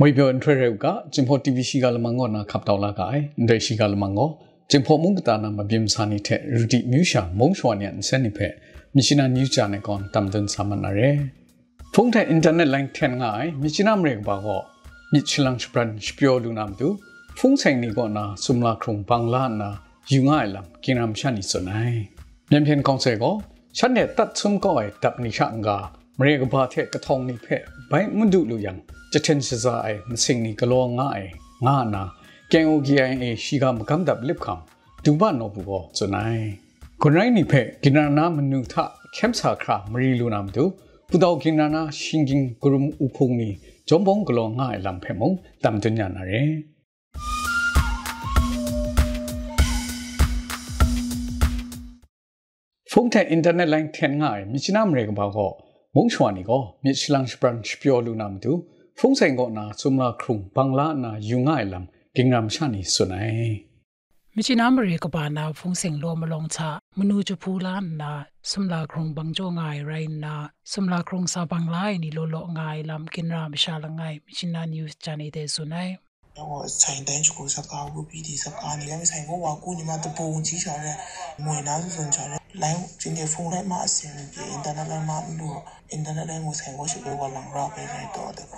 မွေပြောအန်ထရေကဂျင်ဖို TV ရှိကလမငေါနာခပ်တော်လာကိုင်ဒေရှိကလမငေါဂျင်ဖိုမုန်ကတာနာမပြင်းစာနီတဲ့ရူတီမြူရှာမုံရွှာညန်စန်နိဖဲမြရှိနာနျူးချာနေကွန်တမ်ဒန်ဆာမနာရဲဖုန်တဲ့အင်တာနက်လိုင်းထန်ငိုင်မြရှိနာမရေဘာဟောမြချလန်စပရန်စပျောလူနာမ်တူဖုန်ဆိုင်နီကောနာဆုမလာခုံဘန်လာနာယူငိုင်လမ်ကင်ရမ်ရှာနီစနိုင်မြန်ပြန်ကောင်းစေကောချက်နဲ့တတ်ဆုံကောတပ်နိရှာငါမရေကဘာတဲ့ကထောင်နေဖက်ဘိုင်မွန်ဒုလူယံจะเช่นจะใจมันสิ่งนี้ก็ลองง่ายง่ายนะแกงโอเกียเอชิกามกำดับเล็บคำดูบ้านนอบุกอจนายคนไรนี่เพกินานามันนุทะเข้มสาครามรีลูนามดูผู้ดาวกินานาชิงกิงกรุมอุพงมีจอมบงก็ลองง่ายลำเพมงตามจุนยานาเรฟงแทนอินเทอร์เน็ตไลน์แทนง่ายมีชินามเรกบ่าวก็มงชวนนี่ก็มีชลังสปรันสเปียลูนามดูฟงเซงก็น่าสุมลาครุงบังลาน่ายุงไงลำกิงรามชานีสุนัยมิชินามเรีกบานาฟงเซงโลมาลองชามนูจูพูลานนาสุมลาครุงบังโจงไงไรนาสุมลาครุงซาบังไลนี่โลโลงไงลำกินรามชาลังไงมิชินานิวจานีเตสุนัยเราใช้แต่งชุสกาวุปีดีสกาวนี่เราใช้ว่ากูนี่มาตบปูงชี้ชาเลยมวยน้าสุดวนชาเลล้ว今天风来嘛是也因在那来嘛路，因เ那来我才我是为我人绕被来到的个。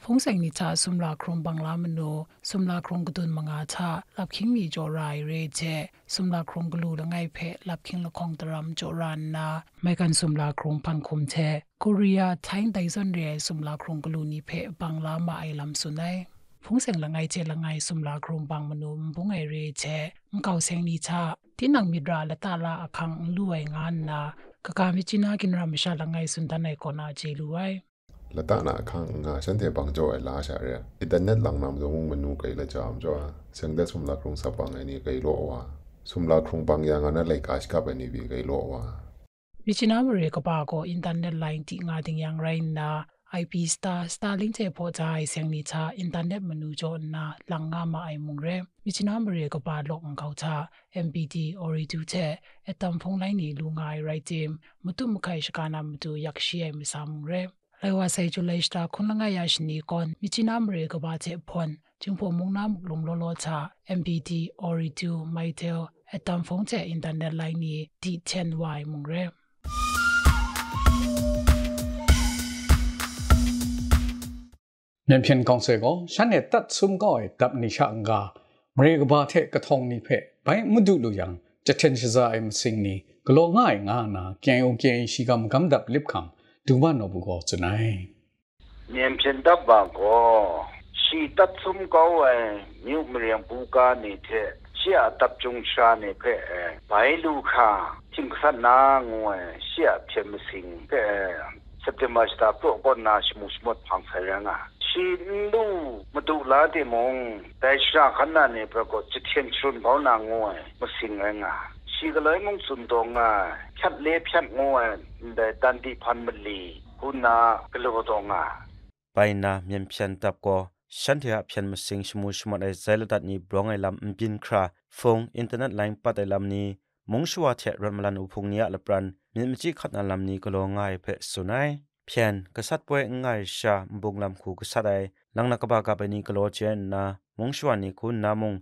风声นิชาสุมลาครงบังลามนโนสุมลาครงกตุนมังอาชาลับคิงมีจอรายเรเจสุมลาครงกลูละไงเพะลับคิงละคองตรำจอรานนาไม่กันสุมลาครงพันคมแทกุริยาไทยไตซอนเรสุมลาครงกลูนิเพะบังลามาไอลำสุนัยพงเสียงละไงเจละไงสุมลากรุมบางมนุมพงไอเรเชมเก่าเสงนิชาที่นังมิดราและตาลาอคังลวยงานนากกามิจินากินรามิชาละไงสุนทานในคนอาเจลุไวละตาลาคังงาฉันเทบังโจไอลาชาเรอินเทอร์เน็ตหลังนำจงมนุกไกละจามจ้าเสียงเดสุมลากรุงสับบังไอนี่ไกโลวาสุมลากรุงบางยางานะไยกาชกับไอนี่ไกโลวามิจินามเรกบาโกอินเทอร์เน็ตไลน์ที่งาดิงยังไรนาไอพีสตาร์สตาร์ลิงเจพอใจเสียงนิชาอินเทอร์เน็ตมนูจอนนาหลังงามาไอมุงเร็มมิชนามเรียกบาลลงเขาชาเอ็มบีดีออริจูเชเอตัมพงไลนีลุงไอไรเจมมุตุมุไคชกานามตุยักษ์เียมิซามุงเร็มเลว่าไซจุลเลชตาคุณละางยาชนีก่อนมิชนามเรียกบาเจพอนจึงพมุงน้ำลงลลชาเอ็มบีดีออริจูไมเทลเอตัมพงเจอินเทอร์เน็ตไลนีดีเทนวามุงเร็มမြန်ဖြန်ကောင်ဆယ်ကိုရှန်နဲ့တတ်ဆုံကောရဲ့တပ်နိရှာငါမရေကဘာထက်ကထောင်နိဖက်ဘိုင်မဒုလိုယံจะเทนชซาเอ็มสิงนี้กลง่ายงานะเกียงองเกียงชีกำกำดับลิบคำดูว่านอบุกอจะไหนเนียมเชนดับบางก็ชีตัดสมก็เอมิวเมียงปูกานี่เทเชียตับจงชาเนี่ยเพไปลูกค้าทิมขันนางวยเชียเพียมสิงเพ September sta pro kon na shmu smot phang saranga shindu madu la de mong dai sha khanna ne pro ko chithen chun baw na ngo ma sing nga shi ga lai mong sun dong nga khat le phyat ngo da dan di phan ma li hu na ka lo dong nga pai na myem pyan tap ko shan thia pyan ma sing shmu shmu dai zai la dat ni blong ai lam bin khra phone internet line pat ai lam ni mong shwa the ran malan u phung nia la pran มิมจิขัดอันลำนี้ก็ลงง่ายเพะสุนัยเพียนกษัตริย์ป่วยง่ายชาบุงลำคูกษัตริย์ไอลังนักบากาไปนี้ก็โลเจนนะมงชวนนีคุณนามง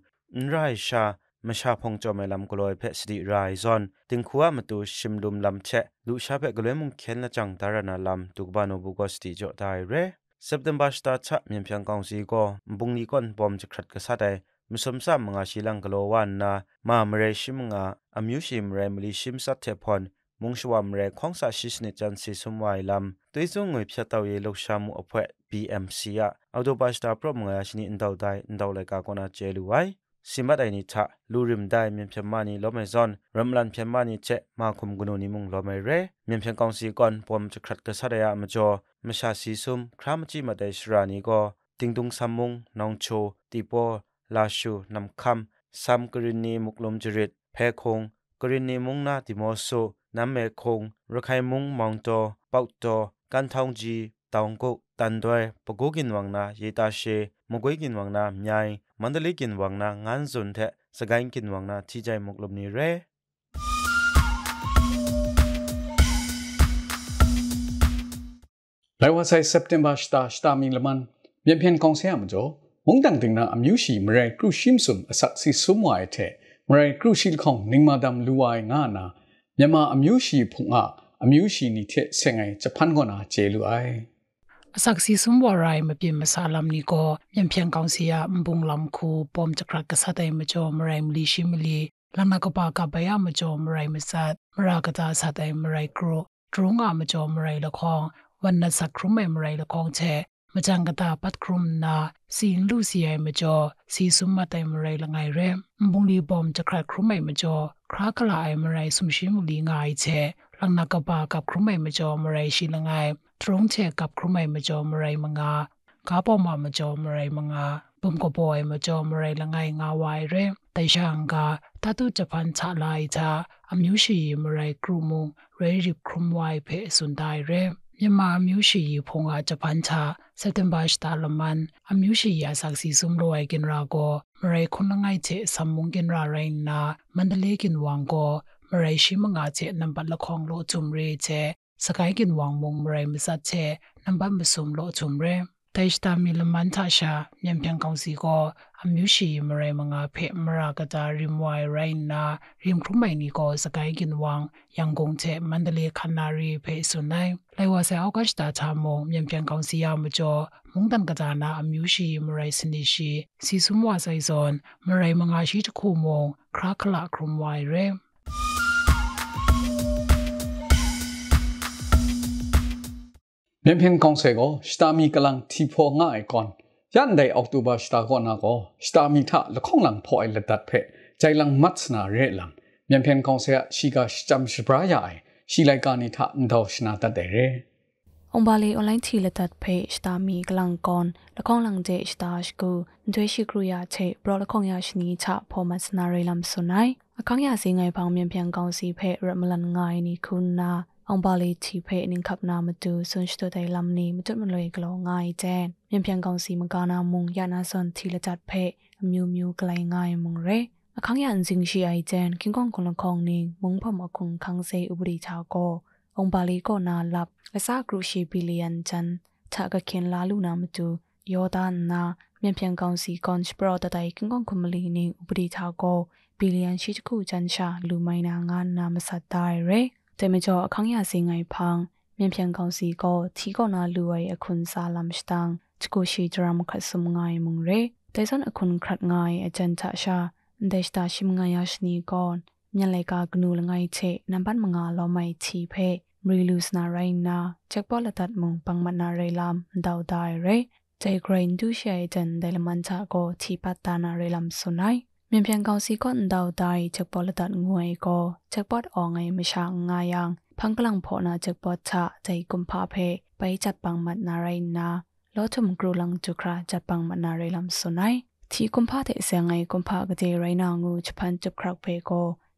นไรชามชาพงจอมลำกลอยเพะสติรายซอนถึงขัวมาตูชิมลุมลำเชะลุชาเพะกลอยมุงเข็นละจังตารนาลำตุกบานอบุกสติจอตายเร่เซดเดมบาสตาชะมีเพียงกองสีก็บุงนีก่อนปอมจะขัดกษัตริย์ไอมสมซ้ำมงาชีลังกลวันนามาเมเรชิมงาอามิวชิมเรมลีชิมสัตเทพอนမုံရှဝမရဲခေါင်ဆာရှိစနေချန်စီဆုံဝိုင်လမ်တွေစုံငွေဖြတ်တော့ရေလှရှာမှုအဖွဲ့ BMC ရအော်တိုဘတ်စတာပရမငါရှိနေအန်တောက်တိုင်းအန်တောက်လေကာကောနာကျဲလူဝိုင်စင်မတိုင်နိချလူရင်ဒိုင်မြန်ဖြမနီလောမေဇွန်ရမ်လန်ဖြမနီချက်မာခုမ်ဂုနုနိမုံလောမေရေမြန်ဖြကောင်စီကွန်ပွမ်ချခရတ်ကဆရယာမကျော်မရှာစီဆုံခရမချီမတဲရှရာနီကိုတင်းတုံဆမ်မုံနောင်ချိုတီပေါ်လာရှုနမ်ခမ်ဆမ်ကရီနီမုကလုံဂျရစ်ဖဲခုံကရီနီမုံနာတီမောဆိုနမ်မေခုံရခိုင်မုံမောင်တော်ပေါက်တော်ကန်ထောင်ကြီးတောင်ကုတ်တန်တွဲပကိုးကင်ဝမ်နာရေတာရှေမကွေးကင်ဝမ်နာမြိုင်မန္တလေးကင်ဝမ်နာငန်းစွန်ထက်စကိုင်းကင်ဝမ်နာချီကြိုင်မုတ်လုံနေရဲလိုင်ဝမ်ဆိုင်စက်တင်ဘာစတာစတာမီလမန်မြန်ပြန်ကောင်းဆရာမကျော်မုန်တန်တင်နာအမျိုးရှိမရိုင်ကရုရှင်းစုံအစစီဆုမွိုင်တဲ့မရိုင်ကရုရှိလခေါင်နင်းမဒမ်လူဝိုင်ငါနာမြန်မာအမျိုးရှိဖုန်အားအမျိုးရှိနီထက်ဆင်ငယ်ဂျပန်ကနာကျဲလူအိုင်အစကစီဆွန်ဘဝရိုင်းမပြေမဆာလမ်နီကိုမြန်ဖြန်ကောင်းစီယာဘုံလမ်ခုပုံချကရကဆတ်တိုင်မချောမရိုင်းမလီရှိမလီလနကပါကဘယမချော မရိုင်းမဆတ်မရာကတာဆတ်တိုင်မရိုင်းကရဒရုံးကမချောမရိုင်းလခေါင်วันนัสักครุมเมมไรละคองแชมาจังกตาปัดครุมนาสีนลูสีไอมาจอสีสุมมาไตมไรละไงเรมบุงลีบอมจะคลายครุมเมมาจอครากลายมาไรสมชิมุลีงายเชลังนักบากับครูไม่มาจอมาไรชินงายตรงเชกับครูไม่มาจอมาไรมังากาปอมามาจอมาไรมังา ปุ่มกบอยมาจอมาไรลังไงงาวายเร่แต่ช่างกาถ้าตุจะพันชะลายชาอมิวชีมาไรกรุมุงเรริบครูมวายเพสุนไดเร่မြန်မာအမျိုးရှိယဖုံကဂျပန်ချစက်တင်ဘာစတာလမန်အမျိုးရှိယဆက်စီစုံလိုအိုင်ကင်ရာကိုမရိုင်ခုနငိုင်ချေဆမ်မုန်ကင်ရာရိုင်းနာမန္တလေးကင်ဝမ်ကိုမရိုင်ရှိမငါချေနံပါတ်လခေါงလိုဂျုံရေချေစကိုင်းကင်ဝမ်မုံမရိုင်မစတ်ချေနံပါတ်မစုံလိုဂျုံရေတိုင်စတာမီလမန်သာရှာမြန်ပြန်ကောင်စီကိုအမျိုးရှိမရမငါဖေမရာကတာရီမဝိုင်ရိုင်းနာ ရင်ခုမိုင်နီကိုစကိုင်းကင်ဝမ်ယန်ကုံချေမန္တလေးခနာရီဖေဆုနိုင်လိုင်ဝါဆာအောက်ကစတာချမုံမြန်ပြန်ကောင်စီရမကျော်မုန်တန်ကတာနာအမျိုးရှိမရိုင်စနီရှိစီဆုမဝဆိုင်ဇွန်မရိုင်မငါရှိတခုမုံခရခလခရုမဝိုင်ရဲမြန်ကောင်ဆယ်ကိုစတာမီကလန်တီဖောငါအိုင်ကွန်ယန်ဒိုင်အောက်တိုဘာစတာကောနာကိုစတာမီထလခေါင်လန်ဖောအိုင်လက်ဒတ်ဖဲใจลังมัดสนาเรลังမြန်ပြန်ကောင်းဆရာရှိကစတမ်စပရာယာရှီလိုက်ကနေထန်တော်ရှနာတတ်တယ်ရအွန်ဘာလီအွန်လိုင်းချီလက်တ်ဖေးစတာမီကလန်ကွန်လကောင်းလန်ဂျေစတာရှ်ကူဒွေရှိကရူယာချေဘရလခေါင်ယာရှနီချဖော်မတ်စနာရေလမ်ဆုနိုင်အကောင်းရစေငယ်ပေါင်းမြန်ပြန်ကောင်းစီဖဲရမလန်ငိုင်းနီခုနာအောင်ပါလီချီဖဲနင်းခပ်နာမတူဆွန်စတိုတိုင်လမ်နီမတုမလွေကလောငိုင်ကျန်မြန်ပြန်ကောင်းစီမကနာမုံရနာဆွန်သီလချတ်ဖဲအမျိုးမျိုးကလိုင်ငိုင်မုံရဲအခန်းရန်စင်ရှိအိုင်ကျန်ကင်ကောင်ကလခေါင်နင်းမုံဖမအခုန်ခန်းစေဥပရိချာကိုအောင်ပါလီကိုနာလပ်လဆာကရူရှိဘီလီယန်ချန်ထကခင်လာလူနာမတူယောဒန်နာမြန်ပြန်ကောင်းစီကွန်စပရတတိုင်ကင်ကောင်ကမလီနင်းဥပရိချာကိုဘီလီယန်ရှိချခုချန်ရှာလူမိုင်နာငါနာမဆတ်တိုင်ရဲတမကျော်အခန်းရစေငိုင်ဖန်းမြင်ပြန်ကောင်းစီကိုထီကောနာလူဝိုင်အခွန်စာလမ်စတန်ချကိုရှိဒရမ်ခတ်စုံငိုင်မုံရေတိုင်စန်အခွန်ခတ်ငိုင်အကျန်ချရှာဒေရှတာရှိမငိုင်ယရှနီကွန်မြန်လေကာဂနူလငိုင်ချေနံပါတ်မငါလောမိုင်ချီဖဲမရီလူစနာရိုင်းနာချက်ပေါ်လတတ်မုံပန်းမနာရေလမ်ဒေါဒိုင်ရေဂျေဂရိန်ဒူရှေတန်ဒဲလမန်ချာကိုချီပတ်တာနာရေလမ်ဆုနိုင်မြန်ပြန်ကောင်းစီကွန်ဒေါတိုင်ချက်ပေါ်လတငွေကိုချက်ပေါ်အောင်ငိုင်မရှာငါယံဖန်ကလန်ဖောနာချက်ပေါ်ချใจกุมภาเพไปจัดปังมัดนาไรนาလောထုံကရူလန်จุคราจัดปังมัดนาไรลำสุนัยที่กุมภาเตเสียงไงกุมภากเจไรนางูချพันจุคราเพโก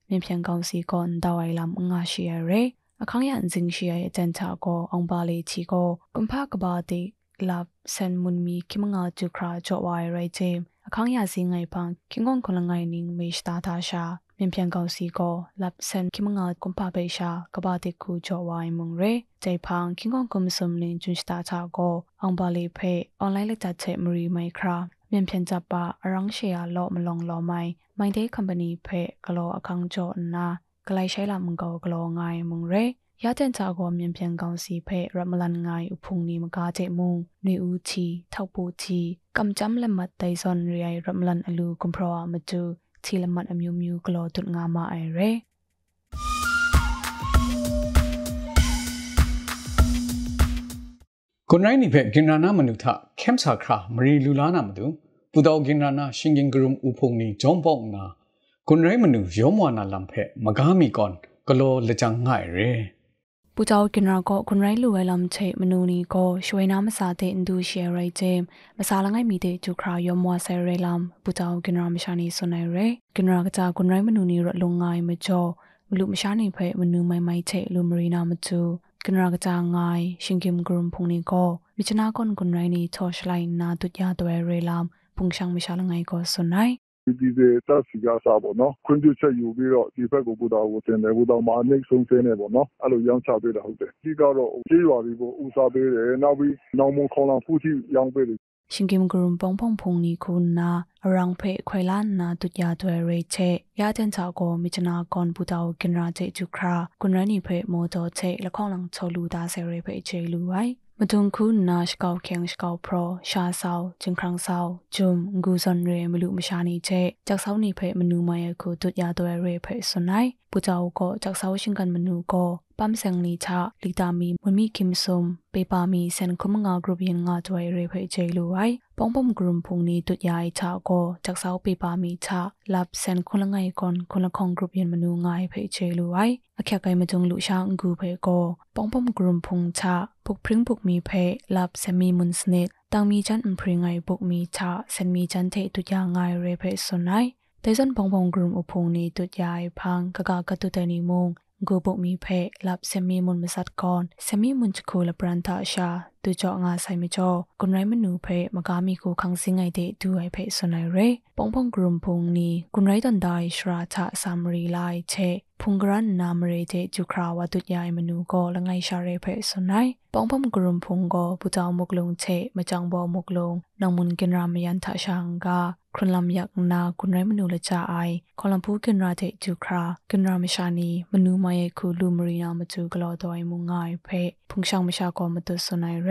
မြန်ပြန်ကောင်းစီကွန်ဒေါအိုင်လำငါရှိရယ်အခန်းရန်စင်ရှိရအတန်ချာကိုအောင်ပါလေချီကိုကွန်ဖာကဘာတိလပ်ဆန်မွန်မီကိမငါချူခရာချောဝိုင်ရိုင်ဂျေမ်အခန်းရစီငိုင်ဖန်ခင်ကွန်ခလငိုင်နင်းမေစတာတာရှာမြင်ပြန်ကောင်းစီကိုလပ်ဆန်ခင်မငါကွန်ပါပေရှာကဘာတိခုချောဝိုင်မုံရဲဂျိုင်ဖန်ခင်ကွန်ကွန်စုံလင်းကျွန်းစတာချာကိုအောင်ပါလီဖေအွန်လိုင်းလက်ချက်ချက်မရီမိုင်ခရာမြင်ပြန်ကြပါအရောင်းရှေယာလော့မလုံလော်မိုင်မိုင်ဒေးကုမ္ပဏီဖေကလောအခန်းချောနာကလိုက်ရှိုင်လာမုံကောကလောငိုင်မုံရဲရတန်ချာကိုမြင်ပြန်ကောင်းစီဖဲရမလန်ငိုင်ဥဖုန်နီမကားကျမုံနေဦးချီထောက်ပူချီကမ်ချမ်လမတ်တိုင်ဆွန်ရိုင်ရမလန်အလူကွန်ဖရာမတူချီလမတ်အမျိုးမျိုးကလောတုငါမအိုင်ရဲကွန်ရိုင်းနိဖက်ဂင်နာနာမနုထကမ်ဆာခရာမရီလူလာနာမတူပူတော်ဂင်နာနာရှင်ဂင်ဂရုံဥဖုန်နီဂျွန်ပေါနာကွန်ရိုင်းမနုယောမဝနာလမ်ဖက်မကားမီကွန်ကလောလကြငှိုင်ရဲပူကြောกินရာကောဂွန်ရိုင်းလူဝဲလမ်ချေမနူနီကောရွှေနာမစာတဲ့အန်ဒူရှယ်ရိုက်ဂျင်းမစာလငိုက်မီတဲ့ဂျူခရာယောမွာဆယ်ရဲလမ်ပူကြောกินရာမရှာနီဆွန်နိုင်ရဲกินရာကကြဂွန်ရိုင်းမနူနီရလုံငိုင်းမကျော်မလူမရှာနေဖဲမနူမိုင်မိုင်ချေလူမရီနာမချူกินရာကကြငိုင်းရှင်ကင်ဂရုံဖုန်နီကောမိချနာကွန်ဂွန်ရိုင်းနီချော့ရှလိုင်းနာတုတ်ရတွဲရဲလမ်ဖုန်ဆောင်မရှာလငိုင်းကောဆွန်နိုင်ဒီဇယ်တပ်စီကအစားပေါ့နော်ခွင့်ပြုချက်ယူပြီးတော့ဒီဘက်ကိုဘူတာကိုတင်တယ်ဘူတာမှာအနှိမ့်ဆုံးဆင်းတယ်ပေါ့နော်အဲ့လိုရောင်းချပေးတာဟုတ်တယ်ဒီကတော့ကြေးရွာပြီးကိုဦးစားပေးတယ်နောက်ပြီးနောင်မခေါလောင်ဖူးကြီးရောင်းပေးတယ်ရှင်ကင်ဂရုံပေါင်ပေါင်ဖုန်နီခုနာအရောင်ဖေခွေလာနာတုတရာတွဲရေချေရာတန်ချောက်ကိုမိချနာကွန်ပူတာကိုကင်ရာချေချူခရာကွန်ရနီဖေမော်တော်ချေလခေါလန်ချေလူဒါဆေရေဖေချေလူဝိုင်မဒုံခုနာရှကောက်ခဲန်ရှကောက်ဖရောရှာဆောင်ဂျင်ခရန်ဆောင်ဂျုံငူဇွန်ရေမလူမရှာနေချက်ကြောက်ဆောင်နေဖဲမနူမယခုတုတ်ရတော်ရေဖဲဆွန်နိုင်ပူကြောက်ကောကြောက်ဆောင်ရှင်ကန်မနူကောปั๊มเซงลีชาลิตามีมุมีคิมซุมเปปามีเซนคุมงากรุบยินงาจวยเรเพเจลูไว้ปองปอมกรุมพุงนี้ตุดยายชาโกจากเสาเปปามีชาลับเซนคนละไงก่อนคนละของกรุบยินมนูงายเพเจลูไว้อแคไกมาจงลุชางกูเพโกปองปอมกรุมพุงชาพวกพริ้งพวกมีเพลับเซมีมุนสนิดตังมีจันอุพริงไงพวกมีชาเซนมีจันเทตุดยางายเรเพสนไนแต่สันปองปองกรุมอุพงนี้ตุดยายพังกะกากะตุตานิมง gobok mi phe lap semi mun masat kon semi mun chko la pranta sha tu cho nga sai mi cho kunrai manu phe magami ko khang singai de tu ai phe sunai re pong pong grum pong ni kunrai dan dai shra cha samri lai che พุงกรันนามเรเจจุคราวตุดยายมนูก็ละไงชาเรเพสนายปองพมกรุมพุงก็ปุจาวมกลงเชมาจังบอมกลงนางมุนกินรามยันทะชังกาครุนลำยักนาคุณไรมนูละจาไอคอลัมพูกินราเจจุครากินรามชานีมนูมาเยคูลูมรีนามจูกลอดอยมุงไงเพพุงช่างมชากอมตุสนายเร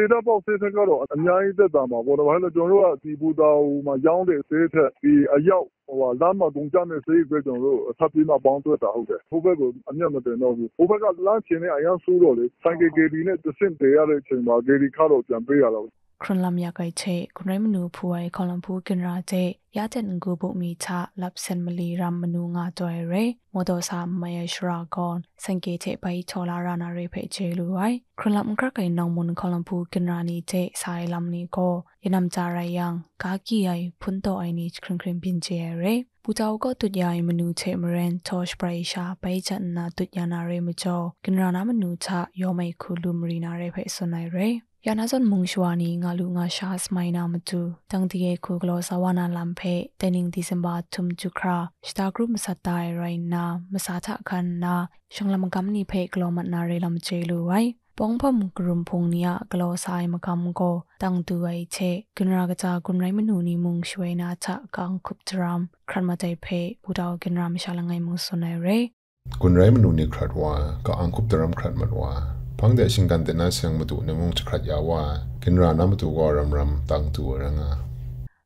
Data box ဈေးထက်ကတော့အများကြီးသက်သာမှာပေါ့နော်။ဘာလို့လဲကျွန်တော်တို့ကဒီဘူတာဟိုမှာရောင်းတဲ့ဈေးထက်ဒီအရောက်ဟိုလမ်းမှာကုန်ကြတဲ့ဈေးပဲကျွန်တော်တို့အထပ်ပြီးမှပေါင်းသွက်တာဟုတ်တယ်။ဟိုဘက်ကအမျက်မတင်တော့ဘူး။ဟိုဘက်ကလမ်းချင်တဲ့အရာဆိုးတော့လေ cycle KD နဲ့တစ်ဆင့်တည်ရတဲ့အချိန်မှာ KD ခါတော့ပြန်ပေးရတော့ခရလမ်ယာကိုချေဂရမနူဖူဝိုင်ခလမ်ဖူကင်ရာချေယာတန်ငူဘုမီချလပ်ဆန်မလီရမ်မနူငါကြွယ်ရေမောဒိုဆာမယရှရာဂွန်စန်ကေချေပိုင်ချောလာရနာရေဖေချေလူဝိုင်ခရလမ်ခရကိုင်နောင်မွန်ခလမ်ဖူကင်ရာနီချေဆိုင်လမ်နီကိုယနမ်ချာရယံကာကီယိုင်ဖွန်တိုအိုင်နီခရင်ခရင်ပင်ချေရေပူဇော်ကတုတ်ယိုင်မနူချေမရန်ထော့ရှ်ပရိရှာပိတ်ချန်နာတုတ်ယနာရေမချောကင်ရာနာမနူချယောမိုင်ခူလူမရီနာရေဖေဆွန်နိုင်ရေยานาจนมุงชวานีงาลุงาชาสไมนามตจูตั้งที่เอคุกลอสวานาลัมเพเตนิงดิเซมบาทุมจุคราสตากรุมสัตายไรนามาสาทะคันนาชงลำกำนีเพกลอมันนาเรลัมเจลูไว้ปองพมกรุมพงเนียกลอสายมากำโกตั้งตัวไอเชกุนรากจากุนไรมนูนีมุงชวยนาทะกังคุปตรามครันมาใจเพปุดาวกินรามชาลังไงมุงสนายเรกุนไรมนูนีครัดว่าก็อังคุปตรามครัดมัดว่าพังเดชิงกันเดนัเสียงมาดูในมุงจะขัดยาว่ากินรานามาดูวารำรำตังตัวรังอ่ะ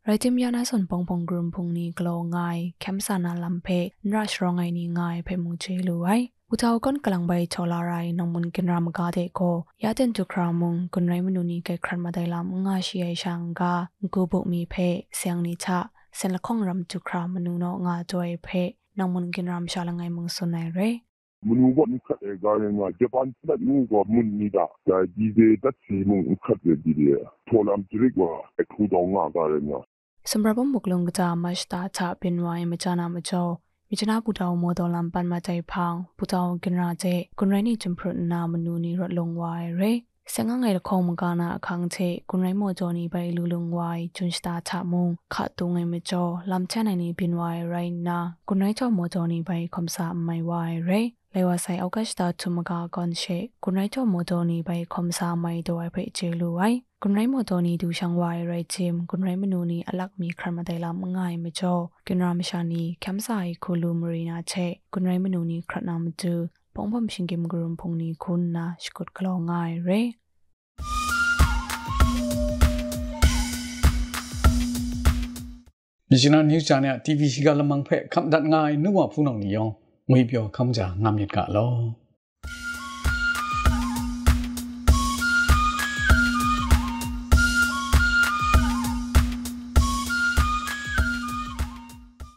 ไรจิมยานาสนปองปองกรุมพงนี้กลองไงแคมสานาลัมเพนราชรองไงนี่ไงเพมุงเชลุไู้อุทาวก้นกลังใบชอลารายนองมุนกินรามกาเดโกยาเจนจุครามุงกุนไรมนุนีเกครันมาได้ลำงาชีไอชังกากูบุมีเพเสียงนิชะเซนละข้องรำจุครามนุโนงาจวยเพนองมุนกินรามชาลังไงมุงสุนันเร문무가인컷에가는가재판뜻문과문니다자이제다시문인컷되디에토람줄이고에쿠동아가는가 sembrabo muklong ta mashta cha pinwai machana macho michana putaw modolam pan ma chai phang putaw kinra che kunrai ni chimphru na manu ni ro longwai re sanga ngai ra khom ka na khang che kunrai mo jo ni bai lu longwai chun sta cha mong kha tu ngai macho lam cha nai ni pinwai right na kunrai cho mo jo ni bai khom sa mai wai re လေဝဆိုင်အောက်ကစတာချုမကာကွန်ရှေဂုန်ရိုက်ချောမိုတိုနီဘိုင်ခွန်ဆာမိုင်ဒိုဝိုင်ဖေချေလူဝိုင်ဂုန်ရိုက်မိုတိုနီဒူရှန်ဝါရိုက်ချင်ဂုန်ရိုက်မနူနီ အလက်မီခရမတဲလာမငိုင်မချောဂုန်ရာမရှာနီကမ်ဆိုင်ခိုလူမရီနာချေဂုန်ရိုက်မနူနီခရနာမတူပုံဖမ်ရှင်ကင်ဂရုံဖုန်နီခုနာရှကုတ်ကလောငိုင်ရေမြရှင်နာနျူးချာနယ် TVC ကလမန်ဖက်ခမ်ဒတ်ငိုင်နုဝဖူနောင်နီယောငွေပြောခေါင်းကြငါမြစ်ကလော